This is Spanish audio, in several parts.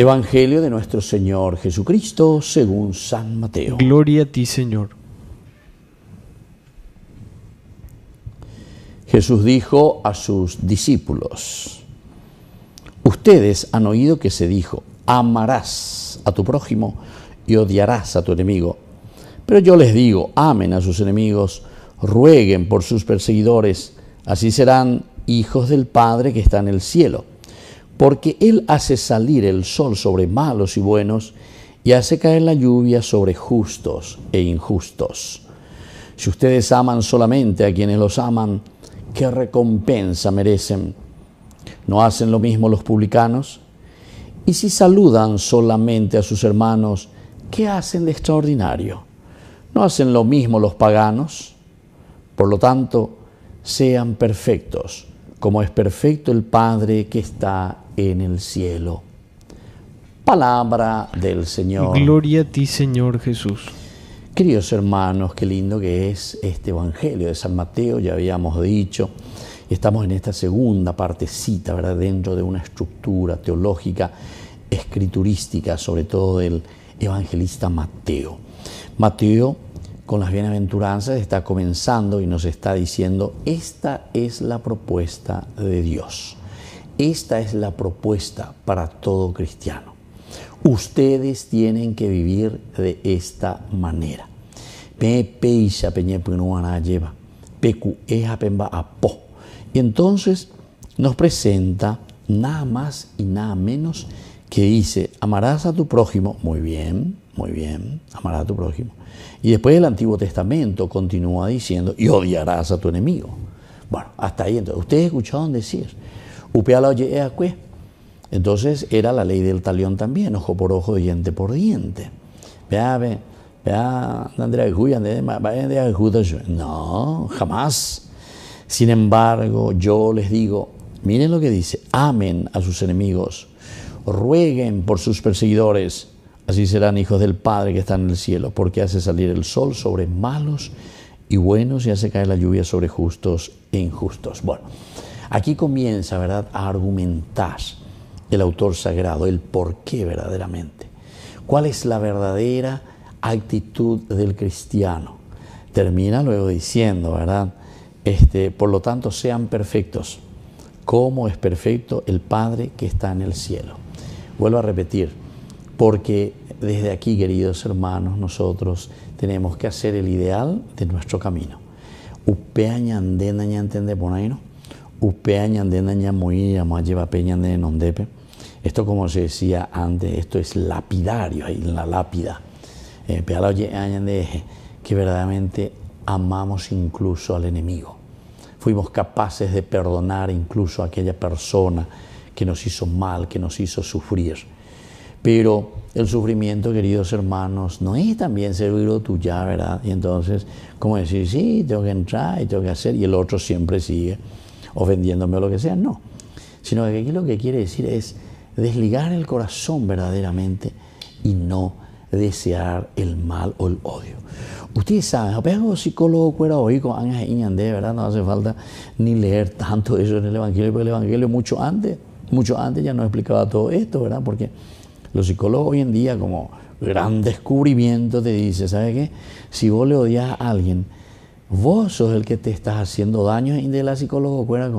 Evangelio de nuestro Señor Jesucristo según San Mateo. Gloria a ti, Señor. Jesús dijo a sus discípulos, ustedes han oído que se dijo, amarás a tu prójimo y odiarás a tu enemigo. Pero yo les digo, amen a sus enemigos, rueguen por sus perseguidores, así serán hijos del Padre que está en el cielo porque Él hace salir el sol sobre malos y buenos, y hace caer la lluvia sobre justos e injustos. Si ustedes aman solamente a quienes los aman, ¿qué recompensa merecen? ¿No hacen lo mismo los publicanos? Y si saludan solamente a sus hermanos, ¿qué hacen de extraordinario? ¿No hacen lo mismo los paganos? Por lo tanto, sean perfectos, como es perfecto el Padre que está en el cielo. Palabra del Señor. Gloria a ti, Señor Jesús. Queridos hermanos, qué lindo que es este Evangelio de San Mateo, ya habíamos dicho. Estamos en esta segunda partecita, ¿verdad? Dentro de una estructura teológica, escriturística, sobre todo del evangelista Mateo. Mateo, con las bienaventuranzas, está comenzando y nos está diciendo, esta es la propuesta de Dios. Esta es la propuesta para todo cristiano. Ustedes tienen que vivir de esta manera. Y entonces nos presenta nada más y nada menos que dice, amarás a tu prójimo, muy bien, muy bien, amarás a tu prójimo. Y después el Antiguo Testamento continúa diciendo, y odiarás a tu enemigo. Bueno, hasta ahí entonces, ustedes escucharon decir, entonces era la ley del talión también, ojo por ojo, diente por diente. Vea, no, jamás. Sin embargo, yo les digo, miren lo que dice, amen a sus enemigos, rueguen por sus perseguidores, así serán hijos del Padre que está en el cielo, porque hace salir el sol sobre malos y buenos y hace caer la lluvia sobre justos e injustos. Bueno, Aquí comienza, ¿verdad?, a argumentar el autor sagrado, el por qué verdaderamente. ¿Cuál es la verdadera actitud del cristiano? Termina luego diciendo, ¿verdad? Este, por lo tanto, sean perfectos, como es perfecto el Padre que está en el cielo. Vuelvo a repetir, porque desde aquí, queridos hermanos, nosotros tenemos que hacer el ideal de nuestro camino lleva peña de nondepe. Esto, como se decía antes, esto es lapidario, en la lápida. Eh, que verdaderamente amamos incluso al enemigo. Fuimos capaces de perdonar incluso a aquella persona que nos hizo mal, que nos hizo sufrir. Pero el sufrimiento, queridos hermanos, no es también servirlo tuya, ¿verdad? Y entonces, como decir, sí, tengo que entrar y tengo que hacer, y el otro siempre sigue. ...ofendiéndome o lo que sea, no. Sino que aquí lo que quiere decir es desligar el corazón verdaderamente y no desear el mal o el odio. Ustedes saben, a pesar de psicólogos... de verdad no hace falta ni leer tanto eso en el Evangelio, porque el Evangelio mucho antes, mucho antes ya nos explicaba todo esto, ¿verdad? Porque los psicólogos hoy en día, como gran descubrimiento, te dice, ¿sabe qué? Si vos le odias a alguien, Vos sos el que te estás haciendo daño y de la psicóloga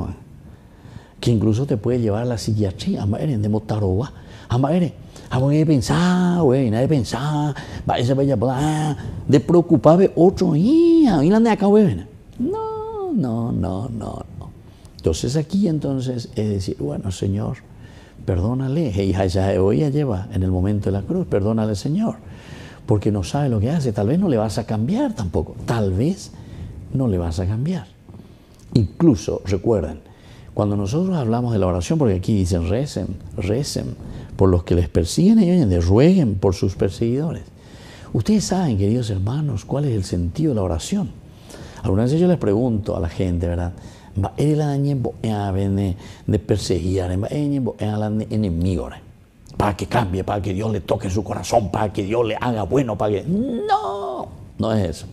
que incluso te puede llevar a la psiquiatría, A de motaroba, pensar, güey, nadie pensar, va esa bella, de preocuparme otro, y de acá, güey, no, no, no, no, no. Entonces aquí entonces es decir, bueno, Señor, perdónale, hija, ya hoy ya lleva en el momento de la cruz, perdónale, Señor, porque no sabe lo que hace, tal vez no le vas a cambiar tampoco, tal vez no le vas a cambiar. Incluso, recuerden, cuando nosotros hablamos de la oración, porque aquí dicen recen, recen por los que les persiguen y les rueguen por sus perseguidores. Ustedes saben, queridos hermanos, cuál es el sentido de la oración. Algunas veces yo les pregunto a la gente, ¿verdad? de perseguir, enemigo, para que cambie, para que Dios le toque su corazón, para que Dios le haga bueno, para que... No, no es eso.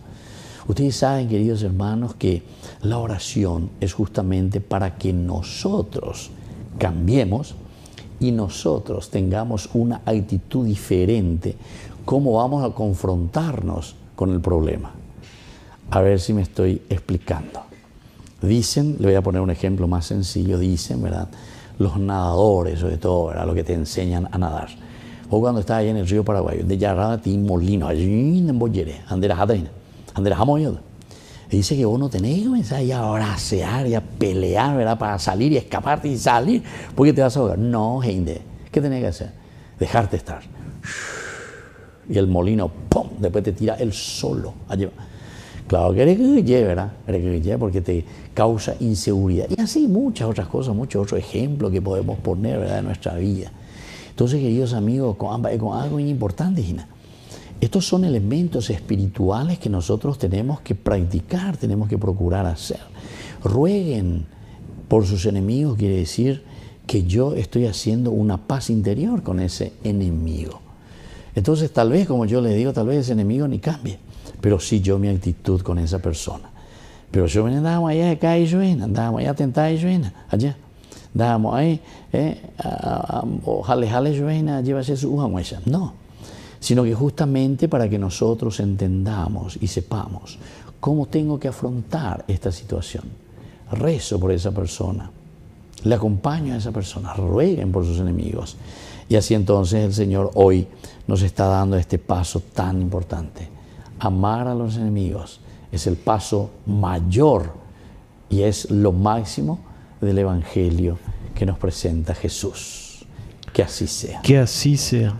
Ustedes saben, queridos hermanos, que la oración es justamente para que nosotros cambiemos y nosotros tengamos una actitud diferente, cómo vamos a confrontarnos con el problema. A ver si me estoy explicando. Dicen, le voy a poner un ejemplo más sencillo, dicen, ¿verdad? Los nadadores, sobre todo, ¿verdad? Lo que te enseñan a nadar. O cuando estás ahí en el río Paraguay, de Yarrati, Molino, allí en bollere, Anderas Adrenas Andrés Amoyo. Y dice que vos no tenés que comenzar a y a pelear, ¿verdad? Para salir y escaparte y salir, porque te vas a ahogar. No, gente, ¿qué tenés que hacer? Dejarte estar. Y el molino, ¡pum! Después te tira el solo a Claro que que ¿verdad? porque te causa inseguridad. Y así muchas otras cosas, muchos otros ejemplos que podemos poner, ¿verdad? En nuestra vida. Entonces, queridos amigos, con algo muy importante, Gina. Estos son elementos espirituales que nosotros tenemos que practicar, tenemos que procurar hacer. Rueguen por sus enemigos quiere decir que yo estoy haciendo una paz interior con ese enemigo. Entonces tal vez, como yo le digo, tal vez ese enemigo ni cambie, pero sí yo mi actitud con esa persona. Pero yo me allá acá y yo allá tentada y yo allá. Andábamos ahí, eh, jale jale No sino que justamente para que nosotros entendamos y sepamos cómo tengo que afrontar esta situación. Rezo por esa persona, le acompaño a esa persona, rueguen por sus enemigos. Y así entonces el Señor hoy nos está dando este paso tan importante. Amar a los enemigos es el paso mayor y es lo máximo del Evangelio que nos presenta Jesús. Que así sea. Que así sea.